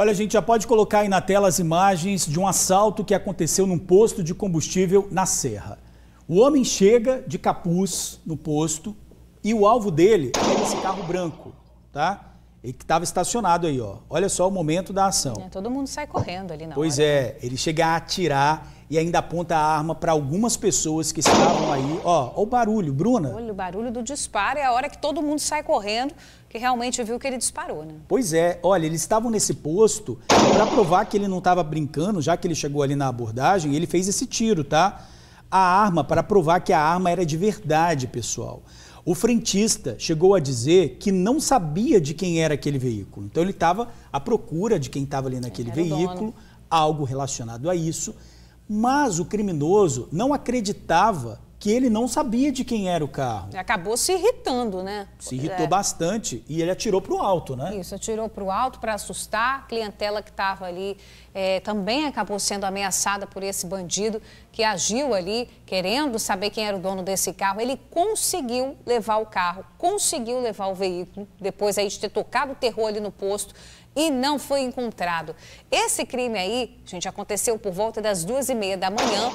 Olha, a gente já pode colocar aí na tela as imagens de um assalto que aconteceu num posto de combustível na Serra. O homem chega de capuz no posto e o alvo dele é esse carro branco, tá? E que estava estacionado aí, ó. Olha só o momento da ação. É, todo mundo sai correndo ali na Pois hora. é, né? ele chega a atirar e ainda aponta a arma para algumas pessoas que estavam aí. Ó, ó o barulho, Bruna. Olha, o barulho do disparo é a hora que todo mundo sai correndo, que realmente viu que ele disparou, né? Pois é, olha, eles estavam nesse posto para provar que ele não estava brincando, já que ele chegou ali na abordagem, ele fez esse tiro, tá? A arma, para provar que a arma era de verdade, pessoal. O frentista chegou a dizer que não sabia de quem era aquele veículo. Então ele estava à procura de quem estava ali naquele veículo, algo relacionado a isso. Mas o criminoso não acreditava que ele não sabia de quem era o carro. Acabou se irritando, né? Se irritou é. bastante e ele atirou para o alto, né? Isso, atirou para o alto para assustar a clientela que estava ali. É, também acabou sendo ameaçada por esse bandido que agiu ali, querendo saber quem era o dono desse carro. Ele conseguiu levar o carro, conseguiu levar o veículo, depois aí de ter tocado o terror ali no posto e não foi encontrado. Esse crime aí, gente, aconteceu por volta das duas e meia da manhã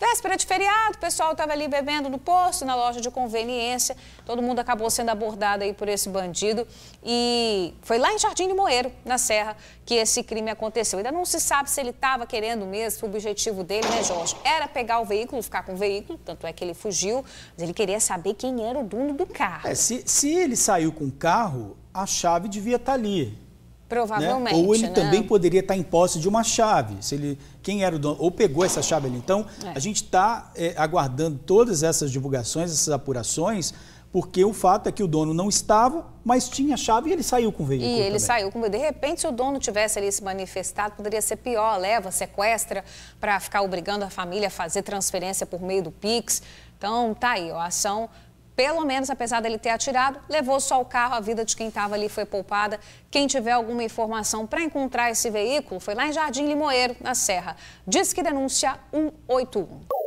Véspera de feriado, o pessoal estava ali bebendo no posto, na loja de conveniência. Todo mundo acabou sendo abordado aí por esse bandido. E foi lá em Jardim de Moeiro, na Serra, que esse crime aconteceu. Ainda não se sabe se ele estava querendo mesmo, o objetivo dele, né, Jorge? Era pegar o veículo, ficar com o veículo, tanto é que ele fugiu, mas ele queria saber quem era o dono do carro. É, se, se ele saiu com o carro, a chave devia estar tá ali. Provavelmente. Né? Ou ele né? também poderia estar em posse de uma chave. Se ele, quem era o dono, ou pegou essa chave ali. Então, é. a gente está é, aguardando todas essas divulgações, essas apurações, porque o fato é que o dono não estava, mas tinha chave e ele saiu com o veículo. E ele também. saiu com o De repente, se o dono tivesse ali se manifestado, poderia ser pior: leva, sequestra, para ficar obrigando a família a fazer transferência por meio do Pix. Então, tá aí, ó, a ação pelo menos, apesar dele ter atirado, levou só o carro, a vida de quem estava ali foi poupada. Quem tiver alguma informação para encontrar esse veículo, foi lá em Jardim Limoeiro, na Serra. Diz que denúncia 181.